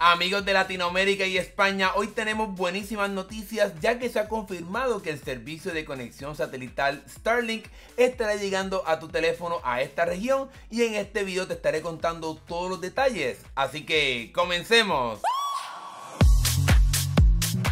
Amigos de Latinoamérica y España, hoy tenemos buenísimas noticias ya que se ha confirmado que el servicio de conexión satelital Starlink estará llegando a tu teléfono a esta región y en este video te estaré contando todos los detalles. Así que comencemos.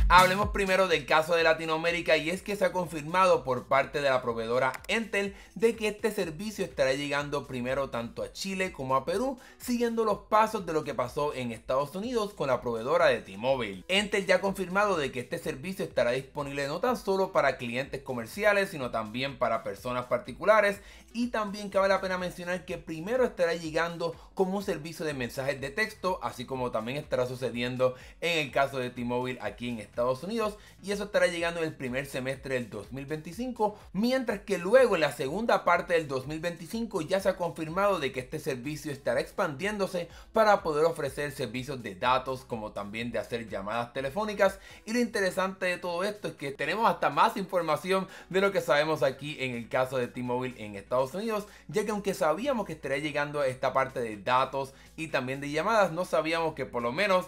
Hablemos primero del caso de Latinoamérica y es que se ha confirmado por parte de la proveedora Entel de que este servicio estará llegando primero tanto a Chile como a Perú, siguiendo los pasos de lo que pasó en Estados Unidos con la proveedora de T-Mobile. Entel ya ha confirmado de que este servicio estará disponible no tan solo para clientes comerciales, sino también para personas particulares y también cabe la pena mencionar que primero estará llegando como un servicio de mensajes de texto, así como también estará sucediendo en el caso de T-Mobile aquí en Estados Estados Unidos y eso estará llegando en el primer semestre del 2025, mientras que luego en la segunda parte del 2025 ya se ha confirmado de que este servicio estará expandiéndose para poder ofrecer servicios de datos como también de hacer llamadas telefónicas y lo interesante de todo esto es que tenemos hasta más información de lo que sabemos aquí en el caso de T-Mobile en Estados Unidos, ya que aunque sabíamos que estaría llegando esta parte de datos y también de llamadas, no sabíamos que por lo menos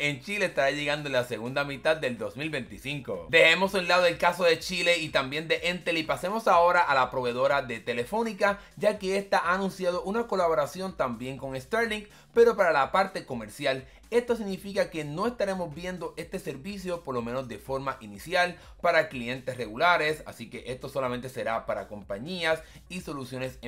en Chile estará llegando en la segunda mitad del 2025. Dejemos a un lado el caso de Chile y también de Entel y pasemos ahora a la proveedora de Telefónica, ya que esta ha anunciado una colaboración también con Sterling pero para la parte comercial esto significa que no estaremos viendo este servicio, por lo menos de forma inicial, para clientes regulares, así que esto solamente será para compañías y soluciones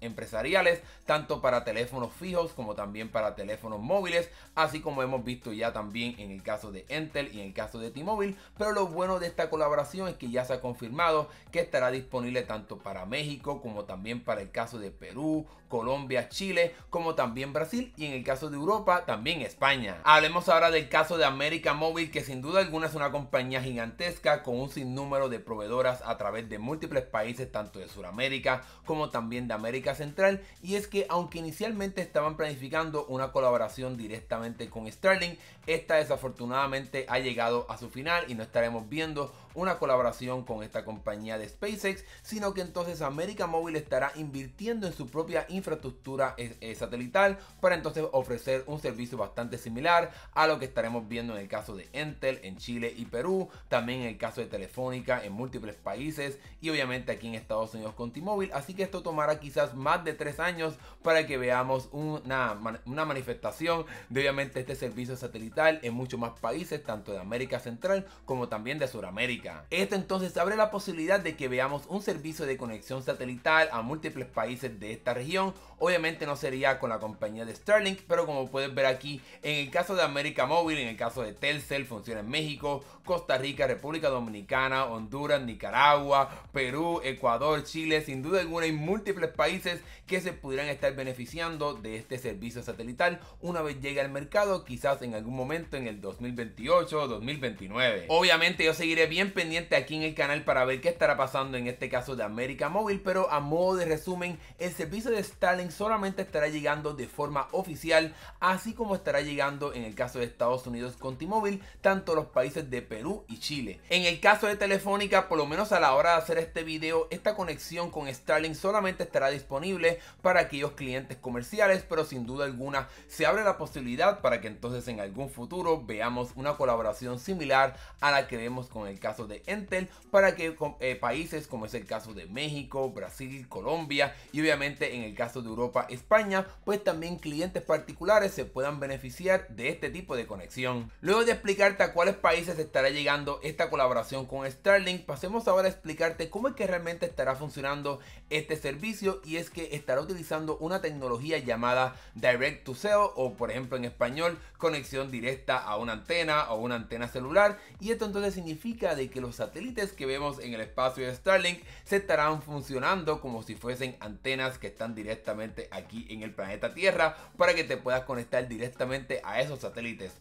empresariales, tanto para teléfonos fijos como también para teléfonos móviles, así como hemos visto ya también en el caso de Entel y en el caso de T-Mobile, pero lo bueno de esta colaboración es que ya se ha confirmado que estará disponible tanto para México como también para el caso de Perú, Colombia, Chile, como también Brasil y en el caso de Europa también España. Hablemos ahora del caso de América Móvil, que sin duda alguna es una compañía gigantesca con un sinnúmero de proveedoras a través de múltiples países, tanto de Sudamérica como también de América Central. Y es que aunque inicialmente estaban planificando una colaboración directamente con Sterling, esta desafortunadamente ha llegado a su final y no estaremos viendo una colaboración con esta compañía de SpaceX, sino que entonces América Móvil estará invirtiendo en su propia infraestructura e-, e-, satelital para entonces ofrecer un servicio bastante similar a lo que estaremos viendo en el caso de Entel en Chile y Perú, también en el caso de Telefónica en múltiples países y obviamente aquí en Estados Unidos con T-Mobile, así que esto tomará quizás más de tres años para que veamos una, una manifestación de obviamente este servicio satelital en muchos más países, tanto de América Central como también de Sudamérica. Esto entonces abre la posibilidad de que veamos un servicio de conexión satelital a múltiples países de esta región. Obviamente no sería con la compañía de Starlink, pero como puedes ver aquí, en el caso de América Móvil, en el caso de Telcel, funciona en México, Costa Rica, República Dominicana, Honduras, Nicaragua, Perú, Ecuador, Chile, sin duda alguna hay múltiples países que se pudieran estar beneficiando de este servicio satelital una vez llegue al mercado, quizás en algún momento en el 2028 o 2029. Obviamente yo seguiré bien Pendiente aquí en el canal para ver qué estará pasando en este caso de América Móvil, pero a modo de resumen, el servicio de Starlink solamente estará llegando de forma oficial, así como estará llegando en el caso de Estados Unidos con T-Mobile, tanto los países de Perú y Chile. En el caso de Telefónica, por lo menos a la hora de hacer este video, esta conexión con Starlink solamente estará disponible para aquellos clientes comerciales, pero sin duda alguna se abre la posibilidad para que entonces en algún futuro veamos una colaboración similar a la que vemos con el caso de Entel, para que eh, países como es el caso de México, Brasil, Colombia y obviamente en el caso de Europa, España, pues también clientes particulares se puedan beneficiar de este tipo de conexión. Luego de explicarte a cuáles países estará llegando esta colaboración con Starlink, pasemos ahora a explicarte cómo es que realmente estará funcionando este servicio y es que estará utilizando una tecnología llamada Direct to Cell o por ejemplo en español conexión directa a una antena o una antena celular y esto entonces significa de que los satélites que vemos en el espacio de Starlink se estarán funcionando como si fuesen antenas que están directamente aquí en el planeta Tierra para que te puedas conectar directamente a esos satélites.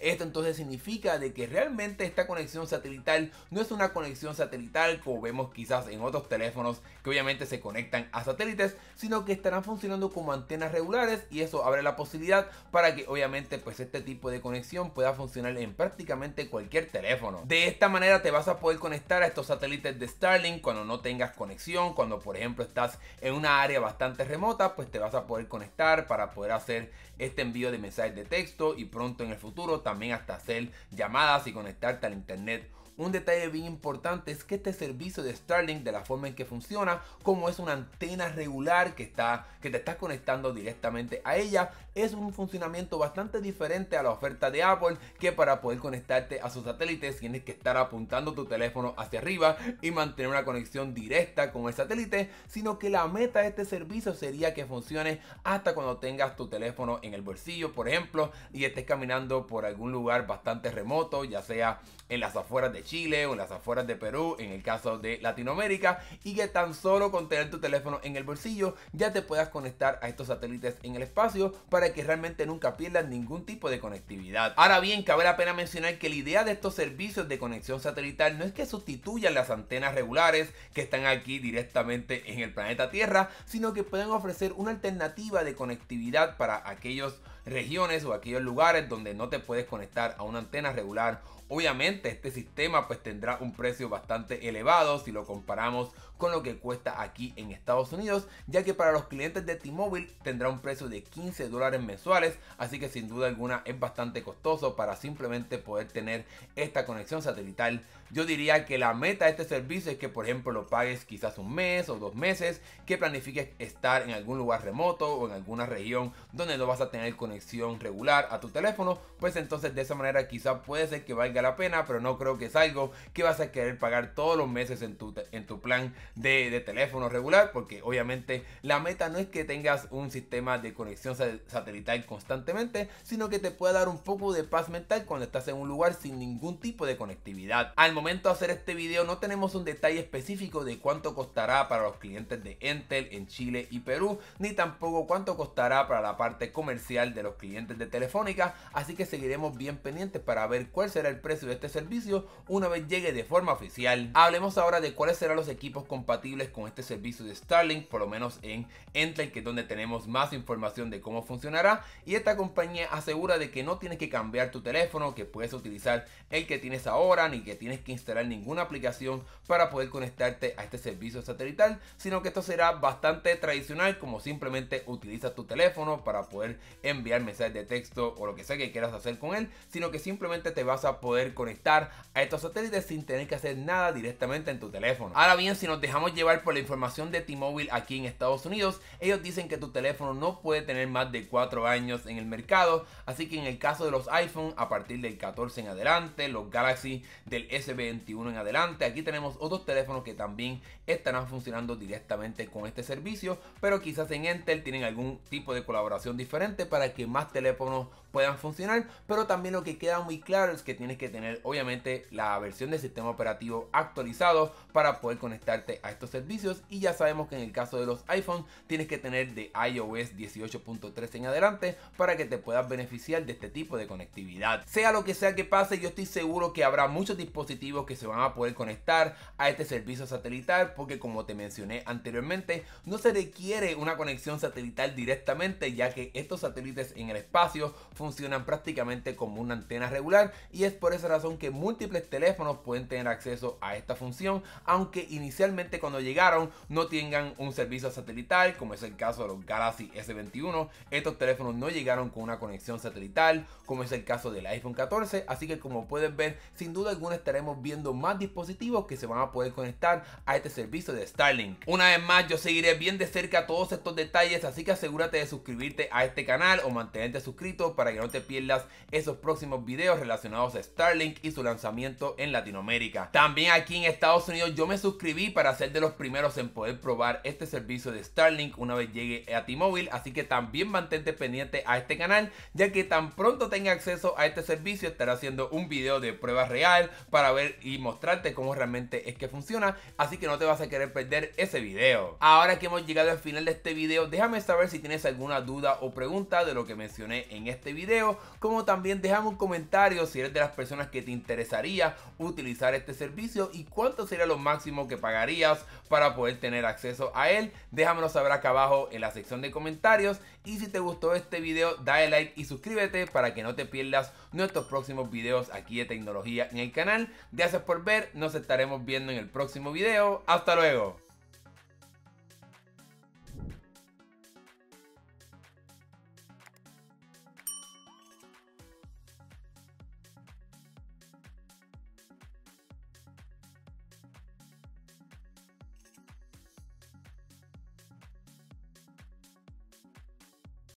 Esto entonces significa de que realmente esta conexión satelital no es una conexión satelital como vemos quizás en otros teléfonos que obviamente se conectan a satélites, sino que estarán funcionando como antenas regulares y eso abre la posibilidad para que obviamente pues este tipo de conexión pueda funcionar en prácticamente cualquier teléfono. De esta manera te vas a poder conectar a estos satélites de Starlink cuando no tengas conexión, cuando por ejemplo estás en una área bastante remota, pues te vas a poder conectar para poder hacer este envío de mensajes de texto y pronto en el futuro también hasta hacer llamadas y conectarte al internet un detalle bien importante es que este servicio de Starlink, de la forma en que funciona, como es una antena regular que, está, que te estás conectando directamente a ella, es un funcionamiento bastante diferente a la oferta de Apple, que para poder conectarte a sus satélites tienes que estar apuntando tu teléfono hacia arriba y mantener una conexión directa con el satélite, sino que la meta de este servicio sería que funcione hasta cuando tengas tu teléfono en el bolsillo, por ejemplo, y estés caminando por algún lugar bastante remoto, ya sea en las afueras de Chile o las afueras de Perú, en el caso de Latinoamérica, y que tan solo con tener tu teléfono en el bolsillo ya te puedas conectar a estos satélites en el espacio para que realmente nunca pierdas ningún tipo de conectividad. Ahora bien, cabe la pena mencionar que la idea de estos servicios de conexión satelital no es que sustituyan las antenas regulares que están aquí directamente en el planeta Tierra, sino que pueden ofrecer una alternativa de conectividad para aquellos regiones o aquellos lugares donde no te puedes conectar a una antena regular Obviamente este sistema pues tendrá un precio bastante elevado si lo comparamos con lo que cuesta aquí en Estados Unidos, ya que para los clientes de T-Mobile tendrá un precio de 15 dólares mensuales, así que sin duda alguna es bastante costoso para simplemente poder tener esta conexión satelital. Yo diría que la meta de este servicio es que por ejemplo lo pagues quizás un mes o dos meses, que planifiques estar en algún lugar remoto o en alguna región donde no vas a tener conexión regular a tu teléfono, pues entonces de esa manera quizás puede ser que valga la pena, pero no creo que es algo que vas a querer pagar todos los meses en tu, en tu plan de, teléfono regular, porque obviamente la meta no es que tengas un sistema de conexión satelital constantemente, sino que te pueda dar un poco de paz mental cuando estás en un lugar sin ningún tipo de conectividad. Al momento de hacer este video no tenemos un detalle específico de cuánto costará para los clientes de Entel en Chile y Perú, ni tampoco cuánto costará para la parte comercial de los clientes de Telefónica, así que seguiremos bien pendientes para ver cuál será el precio de este servicio una vez llegue de forma oficial. Hablemos ahora de cuáles serán los equipos compatibles con este servicio de Starlink, por lo menos en el que es donde tenemos más información de cómo funcionará. Y esta compañía asegura de que no tienes que cambiar tu teléfono, que puedes utilizar el que tienes ahora, ni que tienes que instalar ninguna aplicación para poder conectarte a este servicio satelital, sino que esto será bastante tradicional, como simplemente utilizas tu teléfono para poder enviar mensajes de texto o lo que sea que quieras hacer con él, sino que simplemente te vas a poder conectar a estos satélites sin tener que hacer nada directamente en tu teléfono. Ahora bien, si nos dejamos llevar por la información de T-Mobile aquí en Estados Unidos, ellos dicen que tu teléfono no puede tener más de cuatro años en el mercado, así que en el caso de los iPhone, a partir del 14 en adelante, los Galaxy del S21 en adelante, aquí tenemos otros teléfonos que también estarán funcionando directamente con este servicio, pero quizás en Intel tienen algún tipo de colaboración diferente para que más teléfonos puedan funcionar, pero también lo que queda muy claro es que tienes que tener obviamente la versión del sistema operativo actualizado para poder conectarte a estos servicios y ya sabemos que en el caso de los iphones tienes que tener de iOS 18.3 en adelante para que te puedas beneficiar de este tipo de conectividad. Sea lo que sea que pase, yo estoy seguro que habrá muchos dispositivos que se van a poder conectar a este servicio satelital porque como te mencioné anteriormente, no se requiere una conexión satelital directamente ya que estos satélites en el espacio funcionan prácticamente como una antena regular y es por por esa razón que múltiples teléfonos pueden tener acceso a esta función, aunque inicialmente cuando llegaron no tengan un servicio satelital, como es el caso de los Galaxy S21. Estos teléfonos no llegaron con una conexión satelital, como es el caso del iPhone 14. Así que como puedes ver, sin duda alguna estaremos viendo más dispositivos que se van a poder conectar a este servicio de Starlink. Una vez más, yo seguiré bien de cerca todos estos detalles, así que asegúrate de suscribirte a este canal o mantenerte suscrito para que no te pierdas esos próximos videos relacionados a esto Starlink y su lanzamiento en Latinoamérica. También aquí en Estados Unidos yo me suscribí para ser de los primeros en poder probar este servicio de Starlink una vez llegue a T-Mobile, así que también mantente pendiente a este canal, ya que tan pronto tenga acceso a este servicio estaré haciendo un video de prueba real para ver y mostrarte cómo realmente es que funciona, así que no te vas a querer perder ese video. Ahora que hemos llegado al final de este video, déjame saber si tienes alguna duda o pregunta de lo que mencioné en este video, como también déjame un comentario si eres de las personas personas que te interesaría utilizar este servicio y cuánto sería lo máximo que pagarías para poder tener acceso a él. Déjamelo saber acá abajo en la sección de comentarios y si te gustó este video dale like y suscríbete para que no te pierdas nuestros próximos videos aquí de tecnología en el canal. Gracias por ver, nos estaremos viendo en el próximo video. Hasta luego.